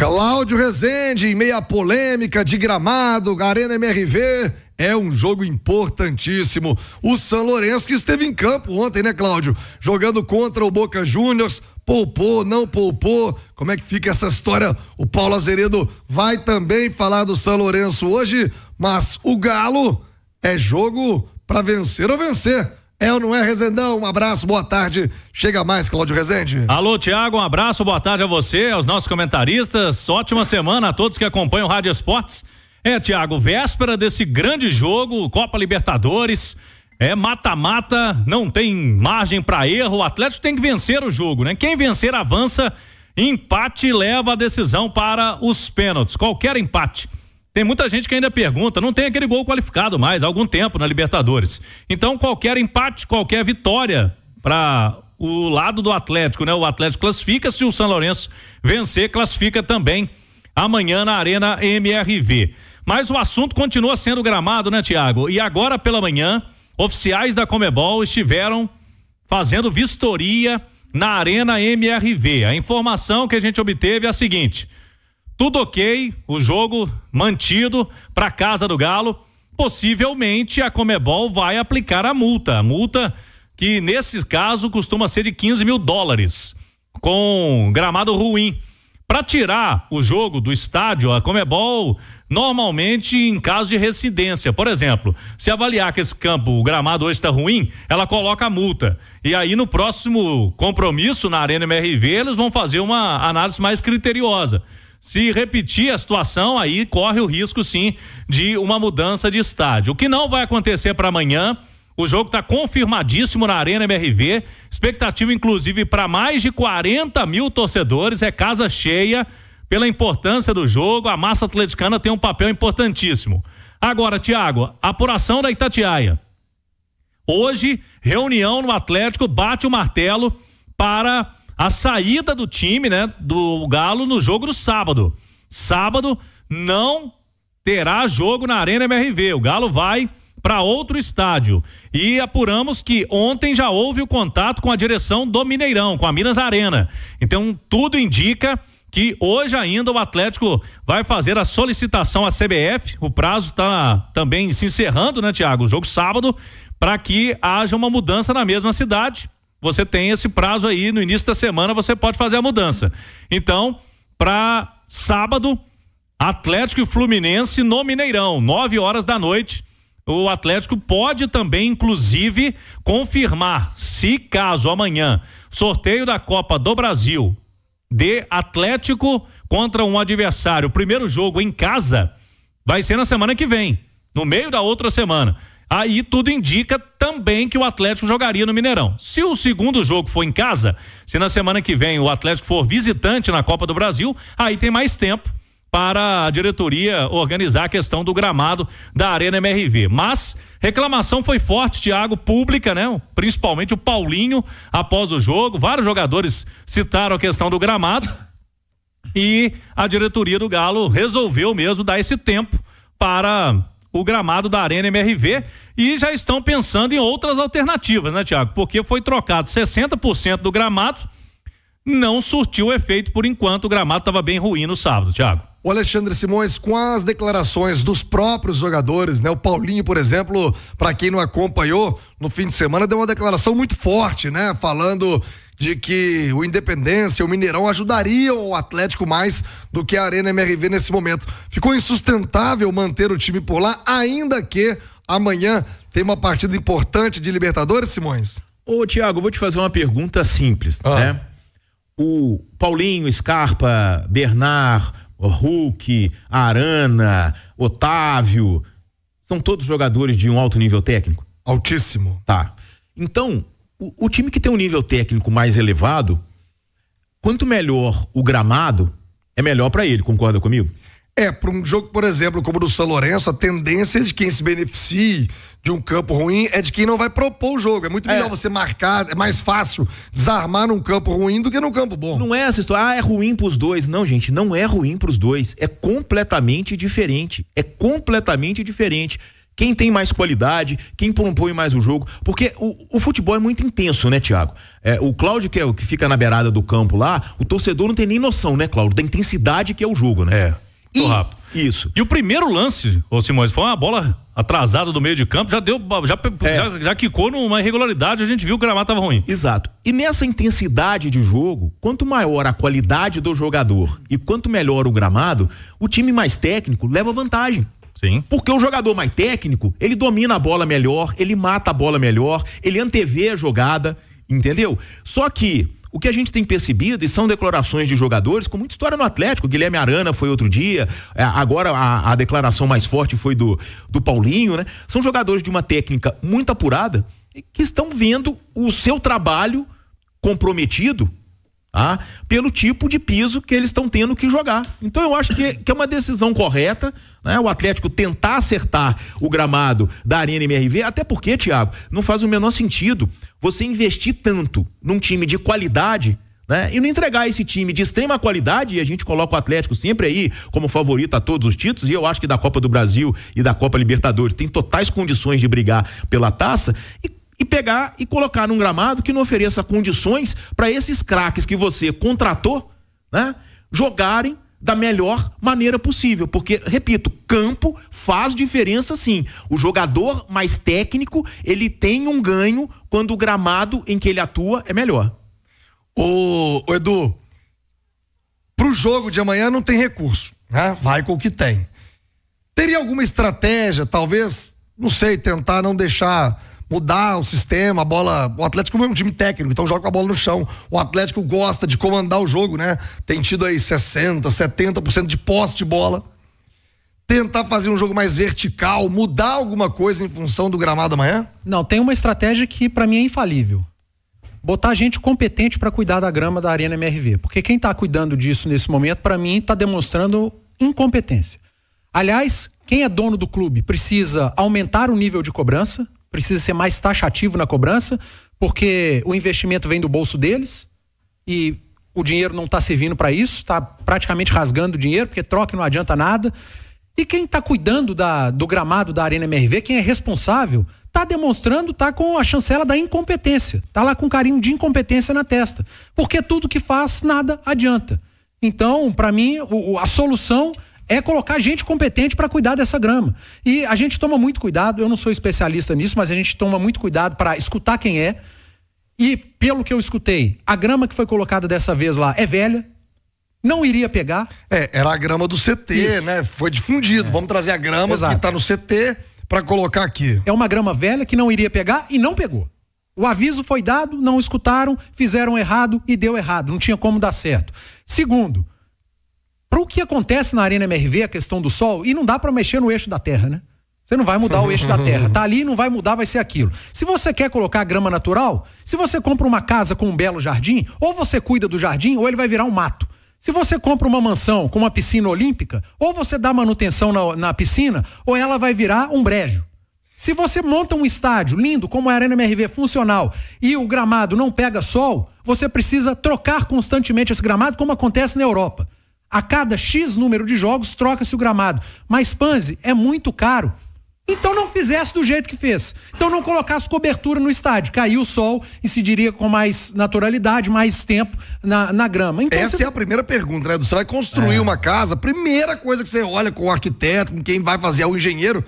Cláudio Rezende, em meia polêmica de gramado, Arena MRV, é um jogo importantíssimo. O São Lourenço que esteve em campo ontem, né, Cláudio? Jogando contra o Boca Juniors, poupou, não poupou. Como é que fica essa história? O Paulo Azeredo vai também falar do São Lourenço hoje, mas o Galo é jogo para vencer ou vencer. É ou não é, Rezendão? Um abraço, boa tarde. Chega mais, Cláudio Rezende. Alô, Tiago, um abraço, boa tarde a você, aos nossos comentaristas. Ótima semana a todos que acompanham o Rádio Esportes. É, Tiago, véspera desse grande jogo, Copa Libertadores. É mata-mata, não tem margem para erro. O Atlético tem que vencer o jogo, né? Quem vencer avança. Empate leva a decisão para os pênaltis. Qualquer empate. Tem muita gente que ainda pergunta, não tem aquele gol qualificado mais há algum tempo na Libertadores. Então, qualquer empate, qualquer vitória para o lado do Atlético, né? O Atlético classifica, se o São Lourenço vencer, classifica também amanhã na Arena MRV. Mas o assunto continua sendo gramado, né, Tiago? E agora pela manhã, oficiais da Comebol estiveram fazendo vistoria na Arena MRV. A informação que a gente obteve é a seguinte: tudo ok, o jogo mantido para casa do Galo. Possivelmente a Comebol vai aplicar a multa. A multa que, nesse caso, costuma ser de 15 mil dólares, com gramado ruim. Para tirar o jogo do estádio, a Comebol normalmente em caso de residência. Por exemplo, se avaliar que esse campo, o gramado hoje está ruim, ela coloca a multa. E aí no próximo compromisso na Arena MRV, eles vão fazer uma análise mais criteriosa. Se repetir a situação, aí corre o risco sim de uma mudança de estádio. O que não vai acontecer para amanhã. O jogo está confirmadíssimo na Arena MRV. Expectativa, inclusive, para mais de 40 mil torcedores. É casa cheia pela importância do jogo. A massa atleticana tem um papel importantíssimo. Agora, Tiago, apuração da Itatiaia. Hoje, reunião no Atlético bate o martelo para a saída do time, né, do Galo no jogo do sábado. Sábado não terá jogo na Arena MRV. O Galo vai para outro estádio. E apuramos que ontem já houve o contato com a direção do Mineirão, com a Minas Arena. Então, tudo indica que hoje ainda o Atlético vai fazer a solicitação à CBF. O prazo está também se encerrando, né, Tiago? O jogo sábado, para que haja uma mudança na mesma cidade você tem esse prazo aí, no início da semana você pode fazer a mudança. Então, para sábado, Atlético e Fluminense no Mineirão, 9 horas da noite. O Atlético pode também, inclusive, confirmar, se caso amanhã, sorteio da Copa do Brasil de Atlético contra um adversário, primeiro jogo em casa, vai ser na semana que vem, no meio da outra semana aí tudo indica também que o Atlético jogaria no Mineirão. Se o segundo jogo for em casa, se na semana que vem o Atlético for visitante na Copa do Brasil, aí tem mais tempo para a diretoria organizar a questão do gramado da Arena MRV. Mas reclamação foi forte, Thiago, pública, né? Principalmente o Paulinho após o jogo. Vários jogadores citaram a questão do gramado. E a diretoria do Galo resolveu mesmo dar esse tempo para o gramado da Arena MRV e já estão pensando em outras alternativas, né, Tiago? Porque foi trocado 60% do gramado, não surtiu efeito por enquanto, o gramado estava bem ruim no sábado, Tiago. O Alexandre Simões, com as declarações dos próprios jogadores, né? O Paulinho, por exemplo, para quem não acompanhou, no fim de semana deu uma declaração muito forte, né? Falando de que o Independência, o Mineirão ajudariam o Atlético mais do que a Arena MRV nesse momento. Ficou insustentável manter o time por lá, ainda que amanhã tem uma partida importante de Libertadores, Simões? Ô, Tiago, vou te fazer uma pergunta simples, ah. né? O Paulinho, Scarpa, Bernard, Hulk, Arana, Otávio, são todos jogadores de um alto nível técnico? Altíssimo. Tá. Então, o, o time que tem um nível técnico mais elevado, quanto melhor o gramado, é melhor para ele, concorda comigo? É, para um jogo, por exemplo, como o do São Lourenço, a tendência de quem se beneficie de um campo ruim é de quem não vai propor o jogo. É muito é. melhor é. você marcar, é mais fácil desarmar num campo ruim do que num campo bom. Não é essa história, ah, é ruim pros dois. Não, gente, não é ruim pros dois. É completamente diferente. É completamente diferente quem tem mais qualidade, quem propõe mais o jogo. Porque o, o futebol é muito intenso, né, Tiago? É, o Cláudio, que é o que fica na beirada do campo lá, o torcedor não tem nem noção, né, Cláudio, da intensidade que é o jogo, né? É. E, rápido. Isso. E o primeiro lance, ô Simões, foi uma bola atrasada do meio de campo, já deu, já, é. já, já quicou numa irregularidade, a gente viu que o gramado estava ruim. Exato. E nessa intensidade de jogo, quanto maior a qualidade do jogador e quanto melhor o gramado, o time mais técnico leva vantagem. Sim. Porque o jogador mais técnico, ele domina a bola melhor, ele mata a bola melhor, ele antevê a jogada, entendeu? Só que o que a gente tem percebido, e são declarações de jogadores com muita história no Atlético, Guilherme Arana foi outro dia, é, agora a, a declaração mais forte foi do, do Paulinho, né? São jogadores de uma técnica muito apurada que estão vendo o seu trabalho comprometido tá? pelo tipo de piso que eles estão tendo que jogar. Então eu acho que, que é uma decisão correta né? o Atlético tentar acertar o gramado da Arena MRV, até porque, Thiago, não faz o menor sentido você investir tanto num time de qualidade. Né? E não entregar esse time de extrema qualidade, e a gente coloca o Atlético sempre aí como favorito a todos os títulos, e eu acho que da Copa do Brasil e da Copa Libertadores tem totais condições de brigar pela taça, e e pegar e colocar num gramado que não ofereça condições para esses craques que você contratou, né, jogarem da melhor maneira possível, porque repito, campo faz diferença sim. O jogador mais técnico, ele tem um ganho quando o gramado em que ele atua é melhor. Ô, Edu, Edu, pro jogo de amanhã não tem recurso, né? Vai com o que tem. Teria alguma estratégia, talvez, não sei, tentar não deixar mudar o sistema, a bola. O Atlético é um time técnico, então joga com a bola no chão. O Atlético gosta de comandar o jogo, né? Tem tido aí 60%, 70% de posse de bola. Tentar fazer um jogo mais vertical, mudar alguma coisa em função do gramado amanhã? Não, tem uma estratégia que para mim é infalível. Botar gente competente para cuidar da grama da Arena MRV, porque quem tá cuidando disso nesse momento para mim tá demonstrando incompetência. Aliás, quem é dono do clube precisa aumentar o nível de cobrança, precisa ser mais taxativo na cobrança, porque o investimento vem do bolso deles e o dinheiro não está servindo para isso, está praticamente rasgando o dinheiro, porque troca não adianta nada. E quem está cuidando da, do gramado da Arena MRV, quem é responsável, está demonstrando, está com a chancela da incompetência, está lá com um carinho de incompetência na testa, porque tudo que faz, nada adianta. Então, para mim, o, a solução é colocar gente competente para cuidar dessa grama. E a gente toma muito cuidado, eu não sou especialista nisso, mas a gente toma muito cuidado para escutar quem é. E pelo que eu escutei, a grama que foi colocada dessa vez lá é velha, não iria pegar. É, era a grama do CT, né? Isso. né? Foi difundido. É. Vamos trazer a grama Exato. que está no CT para colocar aqui. É uma grama velha que não iria pegar e não pegou. O aviso foi dado, não escutaram, fizeram errado e deu errado. Não tinha como dar certo. Segundo, para o que acontece na Arena MRV, a questão do sol, e não dá para mexer no eixo da Terra, né? Você não vai mudar o eixo da terra. Tá ali, não vai mudar, vai ser aquilo. Se você quer colocar grama natural, se você compra uma casa com um belo jardim, ou você cuida do jardim, ou ele vai virar um mato. Se você compra uma mansão com uma piscina olímpica, ou você dá manutenção na, na piscina, ou ela vai virar um brejo. Se você monta um estádio lindo, como a Arena MRV funcional, e o gramado não pega sol, você precisa trocar constantemente esse gramado, como acontece na Europa. A cada X número de jogos troca-se o gramado. Mas, Panzi, é muito caro. Então não fizesse do jeito que fez. Então não colocasse cobertura no estádio. Caiu o sol, incidiria com mais naturalidade, mais tempo na, na grama. Então, Essa você... é a primeira pergunta, né? Você vai construir é. uma casa, primeira coisa que você olha com o arquiteto, com quem vai fazer é o engenheiro,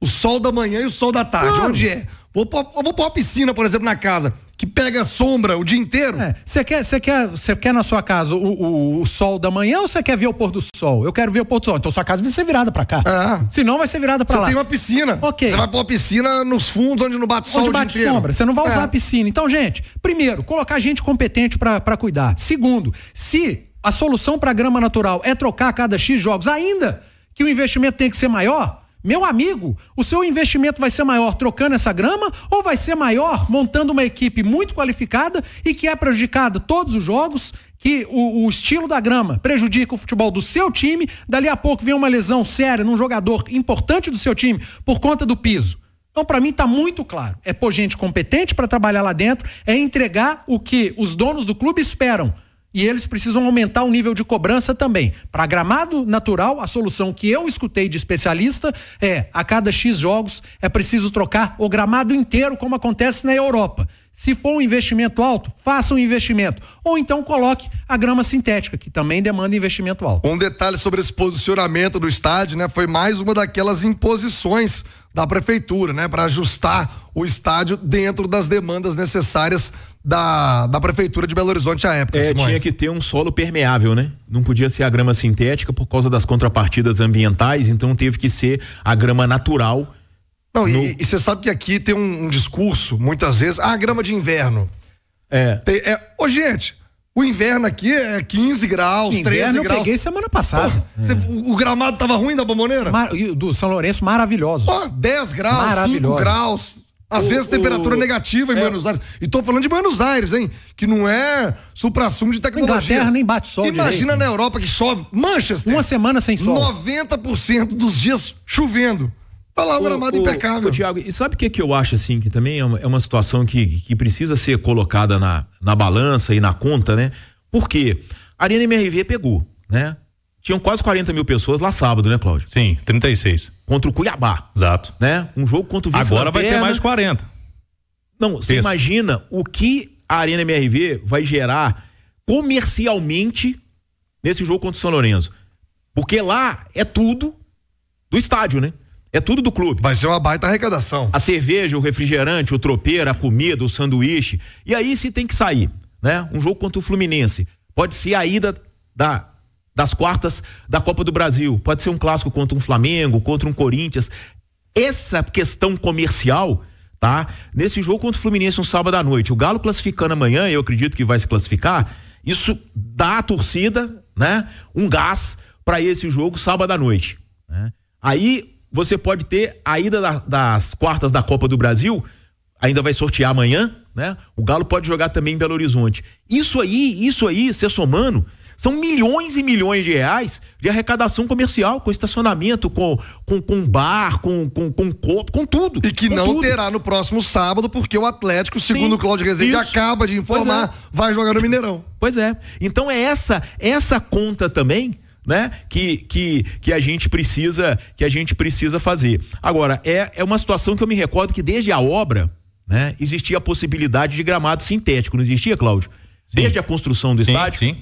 o sol da manhã e o sol da tarde. Claro. Onde é? Vou pôr, vou pôr uma piscina, por exemplo, na casa que pega sombra o dia inteiro. É, você é, quer, você quer, você quer na sua casa o, o, o sol da manhã ou você quer ver o pôr do sol? Eu quero ver o pôr do sol. Então sua casa vai ser virada para cá. É. Se não vai ser virada para lá. Você tem uma piscina. Ok. Você vai pôr a piscina nos fundos onde não bate sol onde bate sombra. Você não vai é. usar a piscina. Então, gente, primeiro, colocar gente competente para cuidar. Segundo, se a solução para grama natural é trocar a cada X jogos, ainda que o investimento tenha que ser maior, meu amigo, o seu investimento vai ser maior trocando essa grama ou vai ser maior montando uma equipe muito qualificada e que é prejudicada todos os jogos que o, o, estilo da grama prejudica o futebol do seu time, dali a pouco vem uma lesão séria num jogador importante do seu time por conta do piso. Então, para mim, está muito claro. É pôr gente competente para trabalhar lá dentro, é entregar o que os donos do clube esperam e eles precisam aumentar o nível de cobrança também. Para gramado natural, a solução que eu escutei de especialista é: a cada X jogos é preciso trocar o gramado inteiro, como acontece na Europa. Se for um investimento alto, faça um investimento. Ou então coloque a grama sintética, que também demanda investimento alto. Um detalhe sobre esse posicionamento do estádio, né? Foi mais uma daquelas imposições da prefeitura, né, para ajustar o estádio dentro das demandas necessárias da, da prefeitura de Belo Horizonte à época. É, Simões. tinha que ter um solo permeável, né? Não podia ser a grama sintética por causa das contrapartidas ambientais, então teve que ser a grama natural não, no... e, você sabe que aqui tem um, um, discurso, muitas vezes, ah, grama de inverno. É. Tem, é ô, gente, o inverno aqui é 15 graus, inverno 13 eu graus. Eu peguei semana passada. é. cê, o, o, gramado tava ruim da bomboneira? Mar, do São Lourenço, maravilhoso. Oh, 10 graus, 5 graus. Às o, vezes temperatura o... negativa em é. Buenos Aires. E tô falando de Buenos Aires, hein? Que não é supra-sumo de tecnologia. Inglaterra nem bate sol Imagina direito. na Europa que chove. Manchester. Uma semana sem sol. 90% dos dias chovendo. Palavra amada impecável. Tiago, e sabe o que, que eu acho assim, que também é uma, é uma situação que, que precisa ser colocada na, na balança e na conta, né? Porque a Arena MRV pegou, né? Tinham quase 40 mil pessoas lá sábado, né, Cláudio? Sim, 36. Contra o Cuiabá. Exato. Né? Um jogo contra o vice Agora vai ter mais 40. Não, você imagina o que a Arena MRV vai gerar comercialmente nesse jogo contra o São Lourenço. Porque lá é tudo do estádio, né? É tudo do clube. Vai ser uma baita arrecadação. A cerveja, o refrigerante, o tropeiro, a comida, o sanduíche. E aí se tem que sair, né? Um jogo contra o Fluminense. Pode ser a ida da, das quartas da Copa do Brasil. Pode ser um clássico contra um Flamengo, contra um Corinthians. Essa questão comercial, tá? Nesse jogo contra o Fluminense, um sábado à noite. O Galo classificando amanhã, eu acredito que vai se classificar. Isso dá à torcida, né? Um gás para esse jogo sábado à noite. Né? Aí você pode ter a ida da, das quartas da Copa do Brasil, ainda vai sortear amanhã, né? O Galo pode jogar também em Belo Horizonte. Isso aí, isso aí, ser somando, são milhões e milhões de reais de arrecadação comercial, com estacionamento, com, com, com bar, com, com, com corpo, com tudo. E que não tudo. terá no próximo sábado, porque o Atlético, segundo o Cláudio Rezende, isso. acaba de é. informar, é. vai jogar no Mineirão. Pois é. Então é essa, essa conta também né? Que, que, que a gente precisa que a gente precisa fazer. Agora é, é uma situação que eu me recordo que desde a obra, né, existia a possibilidade de gramado sintético, não existia, Cláudio? Sim. Desde a construção do sim, estádio. Sim.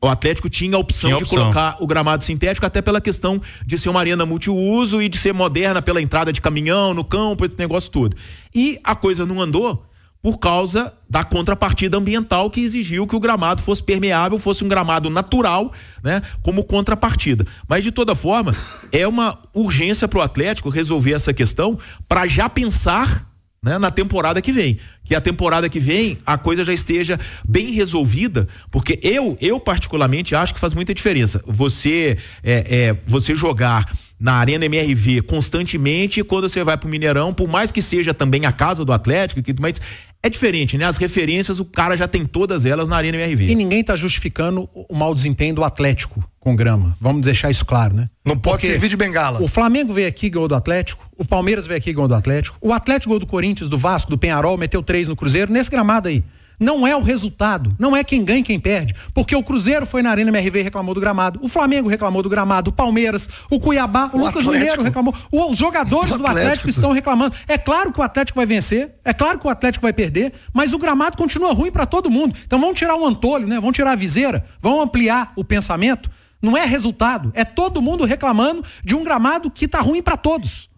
O Atlético tinha a opção tinha de colocar o gramado sintético, até pela questão de ser uma arena multiuso e de ser moderna pela entrada de caminhão no campo, esse negócio todo. E a coisa não andou por causa da contrapartida ambiental que exigiu que o gramado fosse permeável, fosse um gramado natural, né, como contrapartida. Mas de toda forma, é uma urgência para o Atlético resolver essa questão para já pensar né, na temporada que vem. Que a temporada que vem a coisa já esteja bem resolvida, porque eu, eu particularmente acho que faz muita diferença você é, é você jogar na Arena MRV constantemente quando você vai para o Mineirão, por mais que seja também a casa do Atlético, mas é diferente, né? As referências, o cara já tem todas elas na Arena MRV. E ninguém tá justificando o mau desempenho do Atlético com grama. Vamos deixar isso claro, né? Não pode Porque servir de bengala. O Flamengo veio aqui e ganhou do Atlético. O Palmeiras veio aqui e ganhou do Atlético. O Atlético ganhou do Corinthians, do Vasco, do Penharol, meteu três no Cruzeiro, nesse gramado aí. Não é o resultado, não é quem ganha e quem perde. Porque o Cruzeiro foi na Arena MRV e reclamou do gramado, o Flamengo reclamou do gramado, o Palmeiras, o Cuiabá, o, o Lucas Mineiro reclamou, os jogadores do Atlético, Atlético estão reclamando. É claro que o Atlético vai vencer, é claro que o Atlético vai perder, mas o gramado continua ruim para todo mundo. Então vão tirar o antolho, né? Vão tirar a viseira, vão ampliar o pensamento. Não é resultado, é todo mundo reclamando de um gramado que tá ruim para todos.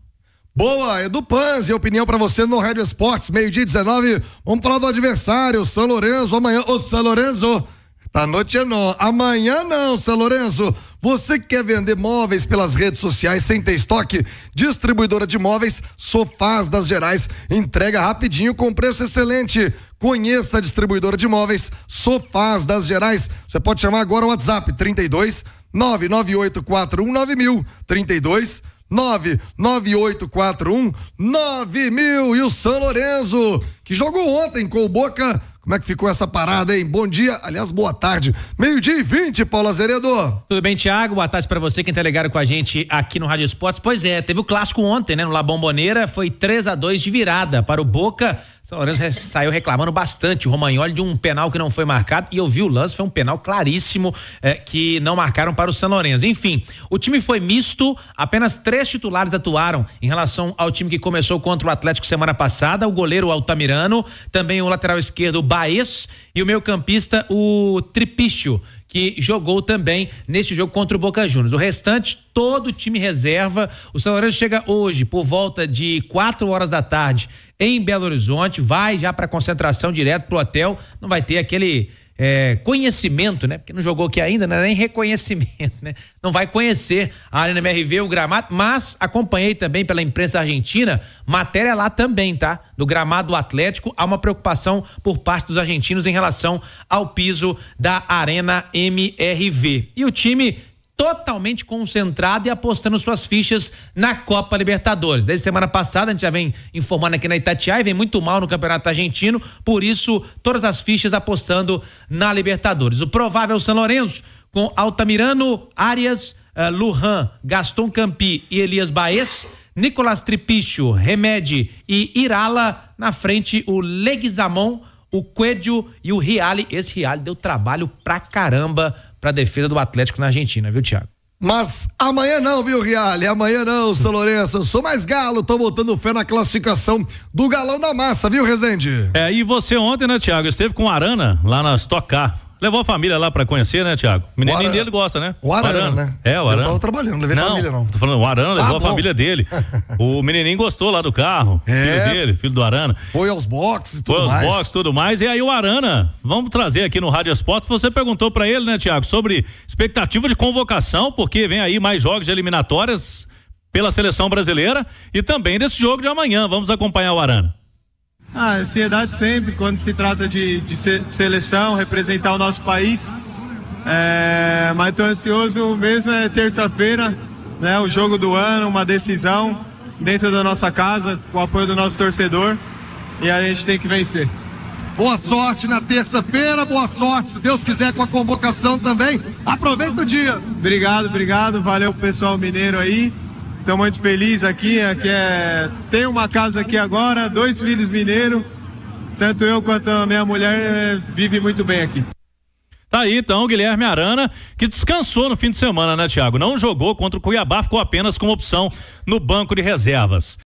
Boa, Edu é Panzi, opinião para você no Rádio Esportes, meio-dia 19. Vamos falar do adversário, São Lourenço, amanhã. Ô, São Lourenço, tá noite não. Amanhã não, São Lourenço. Você que quer vender móveis pelas redes sociais sem ter estoque? Distribuidora de móveis Sofás das Gerais. Entrega rapidinho com preço excelente. Conheça a distribuidora de móveis Sofás das Gerais. Você pode chamar agora o WhatsApp 32 998419000 32 99841 9000 e o São Lourenço, que jogou ontem com o Boca. Como é que ficou essa parada, hein? Bom dia, aliás, boa tarde. Meio-dia e 20, Paulo Azeredo. Tudo bem, Tiago? Boa tarde para você, quem tá ligado com a gente aqui no Rádio Esportes. Pois é, teve o clássico ontem, né? No La Bombonera, foi 3 a 2 de virada para o Boca. São Lourenço saiu reclamando bastante o Romagnoli de um penal que não foi marcado e eu vi o lance, foi um penal claríssimo eh, que não marcaram para o São Lourenço. Enfim, o time foi misto, apenas três titulares atuaram em relação ao time que começou contra o Atlético semana passada, o goleiro Altamirano, também o lateral esquerdo Baez e o meio campista o Tripício que jogou também neste jogo contra o Boca Juniors. O restante, todo o time reserva. O São Lourenço chega hoje por volta de 4 horas da tarde em Belo Horizonte, vai já para concentração direto pro hotel, não vai ter aquele é, conhecimento, né? Porque não jogou aqui ainda, nem reconhecimento, né? Não vai conhecer a Arena MRV, o gramado, mas acompanhei também pela imprensa argentina, matéria lá também, tá? Do gramado atlético, há uma preocupação por parte dos argentinos em relação ao piso da Arena MRV. E o time totalmente concentrado e apostando suas fichas na Copa Libertadores. Desde semana passada, a gente já vem informando aqui na Itatiaia, vem muito mal no Campeonato Argentino, por isso todas as fichas apostando na Libertadores. O provável São Lourenço com Altamirano, Arias, uh, Lujan, Gaston Campi e Elias Baez, Nicolas Tripicho, Remedi e Irala, na frente o Leguizamon, o Coelho e o Riale. Esse Riale deu trabalho pra caramba para a defesa do Atlético na Argentina, viu, Thiago? Mas amanhã não, viu, Riale? Amanhã não, São Lourenço. Eu sou mais galo, tô botando fé na classificação do galão da massa, viu, Rezende? É, e você ontem, né, Thiago? Esteve com a Arana lá na Stock Car. Levou a família lá pra conhecer, né, Tiago? O menininho dele gosta, né? O Arana, o Arana, né? É, o Arana. Eu tava trabalhando, não levei não, família, não. Tô falando, o Arana ah, levou ah, a família dele. o menininho gostou lá do carro, é. filho dele, filho do Arana. Foi aos boxes e tudo mais. Foi aos boxes e tudo mais. E aí o Arana, vamos trazer aqui no Rádio Esportes, você perguntou pra ele, né, Tiago, sobre expectativa de convocação, porque vem aí mais jogos de eliminatórias pela seleção brasileira e também desse jogo de amanhã. Vamos acompanhar o Arana. A ah, ansiedade sempre, quando se trata de, de seleção, representar o nosso país. É, mas estou ansioso mesmo é terça-feira, né, o jogo do ano, uma decisão dentro da nossa casa, com o apoio do nosso torcedor, e a gente tem que vencer. Boa sorte na terça-feira, boa sorte, se Deus quiser, com a convocação também. Aproveita o dia. Obrigado, obrigado. Valeu, pessoal mineiro aí. Estou muito feliz aqui. aqui é... Tem uma casa aqui agora, dois filhos mineiros. Tanto eu quanto a minha mulher eh, vive muito bem aqui. Tá aí então Guilherme Arana, que descansou no fim de semana, né, Tiago? Não jogou contra o Cuiabá, ficou apenas com opção no banco de reservas.